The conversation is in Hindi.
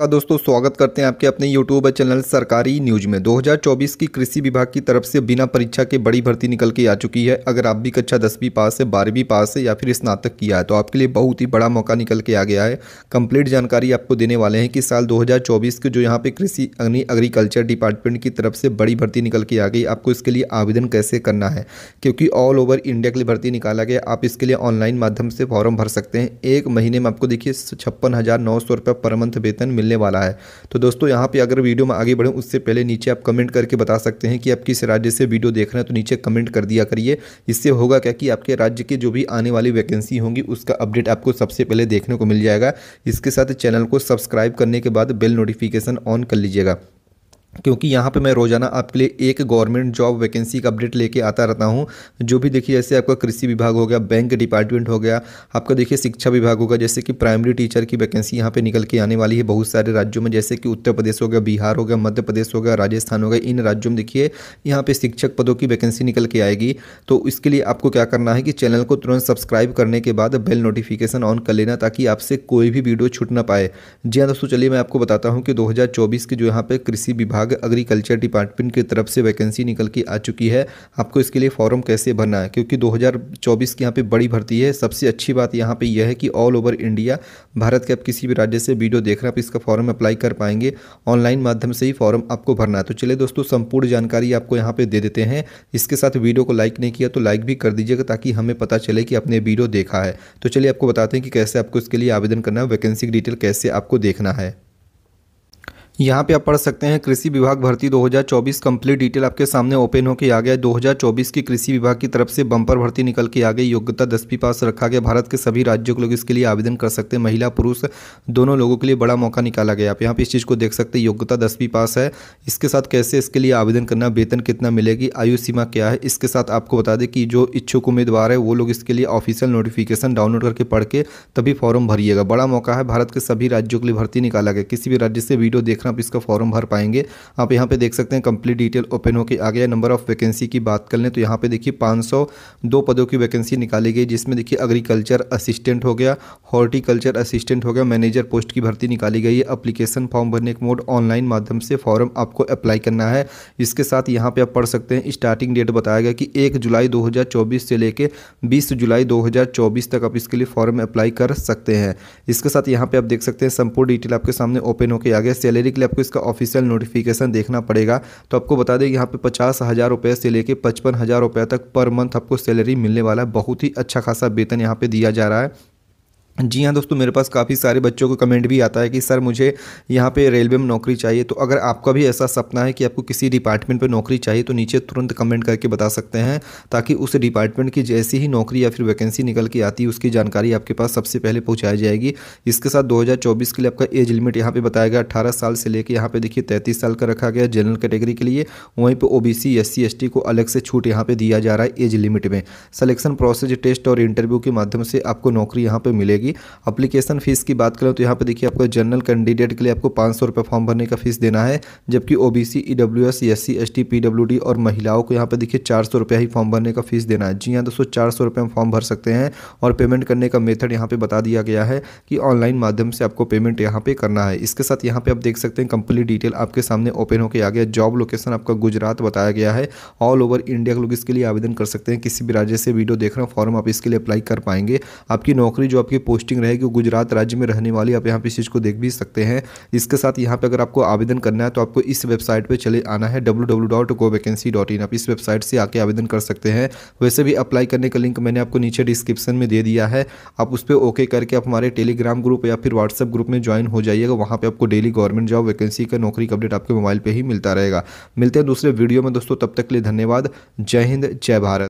का दोस्तों स्वागत करते हैं आपके अपने यूट्यूब चैनल सरकारी न्यूज में 2024 की कृषि विभाग की तरफ से बिना परीक्षा के बड़ी भर्ती निकल के आ चुकी है अगर आप भी कक्षा दसवीं पास है बारहवीं पास है या फिर स्नातक किया है तो आपके लिए बहुत ही बड़ा मौका निकल के आ गया है कंप्लीट जानकारी आपको देने वाले हैं कि साल दो के जो यहाँ पे कृषि एग्रीकल्चर डिपार्टमेंट की तरफ से बड़ी भर्ती निकल के आ गई आपको इसके लिए आवेदन कैसे करना है क्योंकि ऑल ओवर इंडिया के लिए भर्ती निकाला गया आप इसके लिए ऑनलाइन माध्यम से फॉर्म भर सकते हैं एक महीने में आपको देखिए छप्पन हज़ार नौ सौ रुपये पर मंथ वेतन मिलने मिलने वाला है तो दोस्तों यहाँ पे अगर वीडियो में आगे बढ़ें उससे पहले नीचे आप कमेंट करके बता सकते हैं कि आप किस राज्य से वीडियो देख रहे हैं तो नीचे कमेंट कर दिया करिए इससे होगा क्या कि आपके राज्य के जो भी आने वाली वैकेंसी होंगी उसका अपडेट आपको सबसे पहले देखने को मिल जाएगा इसके साथ चैनल को सब्सक्राइब करने के बाद बेल नोटिफिकेशन ऑन कर लीजिएगा क्योंकि यहाँ पे मैं रोज़ाना आपके लिए एक गवर्नमेंट जॉब वैकेंसी का अपडेट लेके आता रहता हूँ जो भी देखिए जैसे आपका कृषि विभाग हो गया बैंक डिपार्टमेंट हो गया आपका देखिए शिक्षा विभाग होगा जैसे कि प्राइमरी टीचर की वैकेंसी यहाँ पे निकल के आने वाली है बहुत सारे राज्यों में जैसे कि उत्तर प्रदेश हो गया बिहार हो गया मध्य प्रदेश हो गया राजस्थान हो गया इन राज्यों में देखिए यहाँ पर शिक्षक पदों की वैकेंसी निकल के आएगी तो इसके लिए आपको क्या करना है कि चैनल को तुरंत सब्सक्राइब करने के बाद बेल नोटिफिकेशन ऑन कर लेना ताकि आपसे कोई भी वीडियो छूट ना पाए जी हाँ दोस्तों चलिए मैं आपको बताता हूँ कि दो की जो यहाँ पर कृषि विभाग विभाग एग्रीकल्चर डिपार्टमेंट की तरफ से वैकेंसी निकल के आ चुकी है आपको इसके लिए फॉर्म कैसे भरना है क्योंकि 2024 की यहाँ पे बड़ी भर्ती है सबसे अच्छी बात यहाँ पे यह है कि ऑल ओवर इंडिया भारत के आप किसी भी राज्य से वीडियो देख रहे हैं आप इसका फॉर्म अप्लाई कर पाएंगे ऑनलाइन माध्यम से ही फॉर्म आपको भरना है तो चलिए दोस्तों संपूर्ण जानकारी आपको यहाँ पर दे देते हैं इसके साथ वीडियो को लाइक नहीं किया तो लाइक भी कर दीजिएगा ताकि हमें पता चले कि आपने वीडियो देखा है तो चलिए आपको बताते हैं कि कैसे आपको इसके लिए आवेदन करना है वैकेंसी की डिटेल कैसे आपको देखना है यहाँ पे आप पढ़ सकते हैं कृषि विभाग भर्ती 2024 कंप्लीट डिटेल आपके सामने ओपन होकर आ गया 2024 की कृषि विभाग की तरफ से बम्पर भर्ती निकल के आ गई योग्यता दसवीं पास रखा गया भारत के सभी राज्यों के लोग इसके लिए आवेदन कर सकते हैं महिला पुरुष दोनों लोगों के लिए बड़ा मौका निकाला गया आप यहाँ पे इस चीज़ को देख सकते हैं योग्यता दसवीं पास है इसके साथ कैसे इसके लिए आवेदन करना वेतन कितना मिलेगी आयु सीमा क्या है इसके साथ आपको बता दें कि जो इच्छुक उम्मीदवार है वो लोग इसके लिए ऑफिशियल नोटिफिकेशन डाउनलोड करके पढ़ के तभी फॉर्म भरिएगा बड़ा मौका है भारत के सभी राज्यों के लिए भर्ती निकाला गया किसी भी राज्य से वीडियो देखना आप इसका फॉर्म भर पाएंगे आप यहाँ पे देख सकते हैं कंप्लीट डिटेल ओपन होकर आ गया नंबर ऑफ वैकेंसी की बात कर लें तो यहाँ पे देखिए 502 पदों की वैकेंसी निकाली गई जिसमें देखिए एग्रीकल्चर असिस्टेंट हो गया हॉर्टिकल्चर असिस्टेंट हो गया मैनेजर पोस्ट की भर्ती निकाली गई है अप्लीकेशन फॉर्म भरने के मोड ऑनलाइन माध्यम से फॉर्म आपको अप्लाई करना है इसके साथ यहाँ पर आप पढ़ सकते हैं स्टार्टिंग डेट बताया गया कि एक जुलाई दो से लेकर बीस जुलाई दो तक आप इसके लिए फॉर्म अप्लाई कर सकते हैं इसके साथ यहाँ पर आप देख सकते हैं संपूर्ण डिटेल आपके सामने ओपन होकर आ गया सैलरी लिए आपको इसका ऑफिशियल नोटिफिकेशन देखना पड़ेगा तो आपको बता दें यहाँ पे पचास हज़ार रुपये से लेके पचपन हज़ार रुपये तक पर मंथ आपको सैलरी मिलने वाला है बहुत ही अच्छा खासा वेतन यहाँ पे दिया जा रहा है जी हाँ दोस्तों मेरे पास काफ़ी सारे बच्चों को कमेंट भी आता है कि सर मुझे यहाँ पे रेलवे में नौकरी चाहिए तो अगर आपका भी ऐसा सपना है कि आपको किसी डिपार्टमेंट पे नौकरी चाहिए तो नीचे तुरंत कमेंट करके बता सकते हैं ताकि उस डिपार्टमेंट की जैसी ही नौकरी या फिर वैकेंसी निकल के आती है उसकी जानकारी आपके पास सबसे पहले पहुँचाई जाएगी इसके साथ दो के लिए आपका एज लिमिट यहाँ पर बताया गया अठारह साल से लेकर यहाँ पर देखिए तैंतीस साल का रखा गया जनरल कैटेगरी के लिए वहीं पर ओ बी सी को अलग से छूट यहाँ पर दिया जा रहा है एज लिमिट में सलेक्शन प्रोसेस टेस्ट और इंटरव्यू के माध्यम से आपको नौकरी यहाँ पर मिलेगी मिलेगी अप्लीकेशन फ़ीस की बात करें तो यहाँ पर देखिए आपको जनरल कैंडिडेट के लिए आपको पाँच सौ रुपये फॉर्म भरने का फीस देना है जबकि O B C E W S S C S T P W D और महिलाओं को यहाँ पर देखिए चार सौ रुपया ही फॉर्म भरने का फीस देना है जी हाँ दोस्तों चार सौ रुपये हम फॉर्म भर सकते हैं और पेमेंट करने का मेथड यहाँ पर बता दिया गया है कि ऑनलाइन माध्यम से आपको पेमेंट यहाँ पर करना है इसके साथ यहाँ पर आप देख सकते हैं कंप्लीट डिटेल आपके सामने ओपन होकर आ गया जॉब लोकेशन आपका गुजरात बताया गया है ऑल ओवर इंडिया के लोग इसके लिए आवेदन कर सकते हैं किसी भी राज्य से वीडियो देख रहे हैं फॉर्म आप इसके लिए अप्लाई कर पाएंगे आपकी नौकरी जो आपकी पोस्टिंग रहेगी वो गुजरात राज्य में रहने वाली आप यहाँ पे इस चीज़ को देख भी सकते हैं इसके साथ यहाँ पे अगर आपको आवेदन करना है तो आपको इस वेबसाइट पे चले आना है डब्ल्यू आप इस वेबसाइट से आके आवेदन कर सकते हैं वैसे भी अप्लाई करने का लिंक मैंने आपको नीचे डिस्क्रिप्शन में दे दिया है आप उस पर ओके करके आप हमारे टेलीग्राम ग्रुप या फिर व्हाट्सअप ग्रुप में ज्वाइन हो जाइएगा वहाँ पर आपको डेली गवर्नमेंट जॉब वैकेंसी का नौकरी का अपडेट आपके मोबाइल पर ही मिलता रहेगा मिलते हैं दूसरे वीडियो में दोस्तों तब तक के लिए धन्यवाद जय हिंद जय भारत